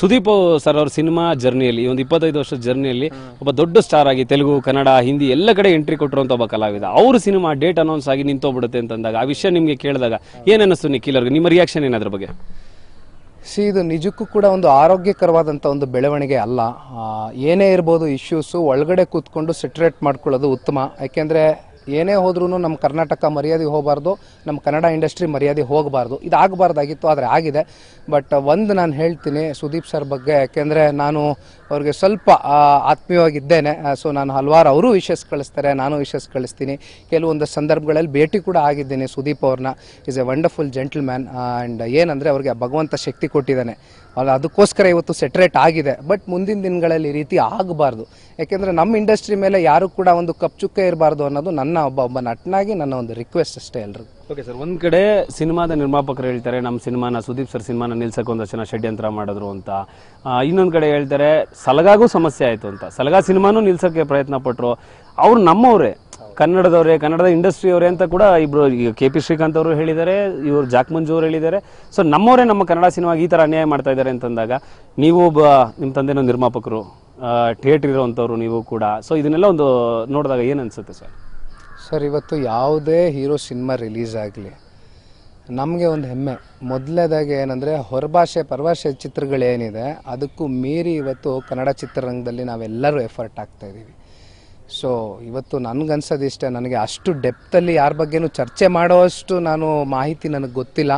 Sudeep sir ಅವ್ರ cinema ಜರ್ನಿಯಲ್ಲಿ ಒಂದು ಇಪ್ಪತ್ತೈದು ವರ್ಷದ ಜರ್ನಿಯಲ್ಲಿ ಒಬ್ಬ ದೊಡ್ಡ ಸ್ಟಾರ್ ಆಗಿ ತೆಲುಗು ಕನ್ನಡ ಹಿಂದಿ ಎಲ್ಲ ಕಡೆ ಎಂಟ್ರಿ ಕೊಟ್ಟಿರುವಂತ ಒಬ್ಬ ಕಲಾವಿದ ಅವ್ರ ಸಿನಿಮಾ ಡೇಟ್ ಅನೌನ್ಸ್ ಆಗಿ ನಿಂತೋಗ್ಬಿಡುತ್ತೆ ಅಂತಂದಾಗ ಆ ವಿಷಯ ನಿಮಗೆ ಕೇಳಿದಾಗ ಏನಿಸ್ತು ನಿಖಿಲ್ ಅವ್ರಿಗೆ ನಿಮ್ಮ ರಿಯಾಕ್ಷನ್ ಏನಾದ್ರ ಬಗ್ಗೆ ಸಿ ಇದು ನಿಜಕ್ಕೂ ಕೂಡ ಒಂದು ಆರೋಗ್ಯಕರವಾದಂಥ ಒಂದು ಬೆಳವಣಿಗೆ ಅಲ್ಲ ಏನೇ ಇರ್ಬೋದು ಇಶ್ಯೂಸು ಒಳಗಡೆ ಕೂತ್ಕೊಂಡು ಸೆಟ್ರೇಟ್ ಮಾಡ್ಕೊಳ್ಳೋದು ಉತ್ತಮ ಯಾಕೆಂದರೆ ಏನೇ ಹೋದ್ರೂ ನಮ್ಮ ಕರ್ನಾಟಕ ಮರ್ಯಾದೆ ಹೋಗಬಾರ್ದು ನಮ್ಮ ಕನ್ನಡ ಇಂಡಸ್ಟ್ರಿ ಮರ್ಯಾದೆ ಹೋಗಬಾರ್ದು ಇದು ಆಗಬಾರ್ದಾಗಿತ್ತು ಆದರೆ ಆಗಿದೆ ಬಟ್ ಒಂದು ನಾನು ಹೇಳ್ತೀನಿ ಸುದೀಪ್ ಸರ್ ಬಗ್ಗೆ ಯಾಕೆಂದರೆ ನಾನು ಅವ್ರಿಗೆ ಸ್ವಲ್ಪ ಆತ್ಮೀಯವಾಗಿದ್ದೇನೆ ಸೊ ನಾನು ಹಲವಾರು ಅವರು ವಿಶಸ್ ಕಳಿಸ್ತಾರೆ ನಾನು ವಿಶಸ್ ಕಳಿಸ್ತೀನಿ ಕೆಲವೊಂದು ಸಂದರ್ಭಗಳಲ್ಲಿ ಭೇಟಿ ಕೂಡ ಆಗಿದ್ದೇನೆ ಸುದೀಪ್ ಅವ್ರನ್ನ is a wonderful gentleman and ಏನಂದರೆ ಅವ್ರಿಗೆ ಭಗವಂತ ಶಕ್ತಿ ಕೊಟ್ಟಿದ್ದಾನೆ ಅಲ್ಲ ಅದಕ್ಕೋಸ್ಕರ ಇವತ್ತು ಸೆಟ್ರೇಟ್ ಆಗಿದೆ ಬಟ್ ಮುಂದಿನ ದಿನಗಳಲ್ಲಿ ಈ ರೀತಿ ಆಗಬಾರ್ದು ಯಾಕೆಂದರೆ ನಮ್ಮ ಇಂಡಸ್ಟ್ರಿ ಮೇಲೆ ಯಾರು ಕೂಡ ಒಂದು ಕಪ್ ಚುಕ್ಕೆ ಇರಬಾರ್ದು ಅನ್ನೋದು ನನ್ನ ನನ್ನ ಒಬ್ಬ ಒಬ್ಬ ನಟನಾಗಿ ನನ್ನ ಒಂದು ರಿಕ್ವೆಸ್ಟ್ ಅಷ್ಟೇ ಎಲ್ರು ಓಕೆ ಸರ್ ಒಂದು ಕಡೆ ಸಿನಿಮಾದ ನಿರ್ಮಾಪಕರು ಹೇಳ್ತಾರೆ ನಮ್ಮ ಸಿನಿಮಾನ ಸುದೀಪ್ ಸರ್ ಸಿನಿಮಾನ ನಿಲ್ಸಕ್ಕೆ ಒಂದಷ್ಟು ಜನ ಷಡ್ಯಂತ್ರ ಮಾಡಿದ್ರು ಅಂತ ಇನ್ನೊಂದು ಕಡೆ ಹೇಳ್ತಾರೆ ಸಲಗಾಗೂ ಸಮಸ್ಯೆ ಆಯಿತು ಅಂತ ಸಲಗಾ ಸಿನಿಮಾನೂ ನಿಲ್ಸಕ್ಕೆ ಪ್ರಯತ್ನ ಪಟ್ರು ಅವ್ರು ನಮ್ಮವರೇ ಕನ್ನಡದವರೇ ಕನ್ನಡದ ಇಂಡಸ್ಟ್ರಿ ಅವರೇ ಅಂತ ಕೂಡ ಇಬ್ರು ಕೆ ಪಿ ಶ್ರೀಕಾಂತ್ ಅವರು ಹೇಳಿದ್ದಾರೆ ಇವರು ಜಾಕ್ ಮಂಜು ಅವರು ಹೇಳಿದ್ದಾರೆ ಸೊ ನಮ್ಮವರೇ ನಮ್ಮ ಕನ್ನಡ ಸಿನಿಮಾಗೆ ಈ ತರ ಅನ್ಯಾಯ ಮಾಡ್ತಾ ಇದ್ದಾರೆ ಅಂತಂದಾಗ ನೀವು ಒಬ್ಬ ನಿಮ್ಮ ತಂದೆನೋ ನಿರ್ಮಾಪಕರು ಥಿಯೇಟರ್ ಇರೋವಂಥವ್ರು ನೀವು ಕೂಡ ಸೊ ಇದನ್ನೆಲ್ಲ ಒಂದು ನೋಡಿದಾಗ ಏನ್ ಅನ್ಸುತ್ತೆ ಸರ್ ಸರ್ ಇವತ್ತು ಯಾವುದೇ ಹೀರೋ ಸಿನಿಮಾ ರಿಲೀಸ್ ಆಗಲಿ ನಮಗೆ ಒಂದು ಹೆಮ್ಮೆ ಮೊದಲನೇದಾಗಿ ಏನಂದರೆ ಹೊರಭಾಷೆ ಪರಭಾಷೆ ಚಿತ್ರಗಳೇನಿದೆ ಅದಕ್ಕೂ ಮೀರಿ ಇವತ್ತು ಕನ್ನಡ ಚಿತ್ರರಂಗದಲ್ಲಿ ನಾವೆಲ್ಲರೂ ಎಫರ್ಟ್ ಆಗ್ತಾಯಿದ್ದೀವಿ ಸೊ ಇವತ್ತು ನನಗನ್ಸೋದು ಇಷ್ಟೇ ನನಗೆ ಅಷ್ಟು ಡೆಪ್ತಲ್ಲಿ ಯಾರ ಬಗ್ಗೆನೂ ಚರ್ಚೆ ಮಾಡೋಷ್ಟು ನಾನು ಮಾಹಿತಿ ನನಗೆ ಗೊತ್ತಿಲ್ಲ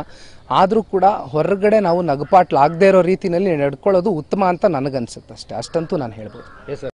ಆದರೂ ಕೂಡ ಹೊರಗಡೆ ನಾವು ನಗಪಾಟ್ಲಾಗದೇ ಇರೋ ರೀತಿಯಲ್ಲಿ ನಡ್ಕೊಳ್ಳೋದು ಉತ್ತಮ ಅಂತ ನನಗನ್ಸುತ್ತೆ ಅಷ್ಟೇ ಅಷ್ಟಂತೂ ನಾನು ಹೇಳ್ಬೋದು